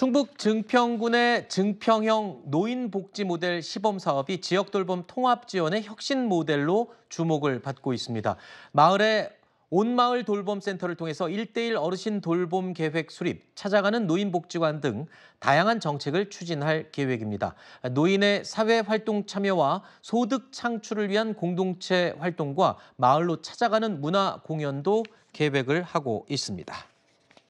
충북 증평군의 증평형 노인복지 모델 시범 사업이 지역 돌봄 통합 지원의 혁신 모델로 주목을 받고 있습니다. 마을의 온마을 돌봄센터를 통해서 일대일 어르신 돌봄 계획 수립, 찾아가는 노인복지관 등 다양한 정책을 추진할 계획입니다. 노인의 사회활동 참여와 소득 창출을 위한 공동체 활동과 마을로 찾아가는 문화 공연도 계획을 하고 있습니다.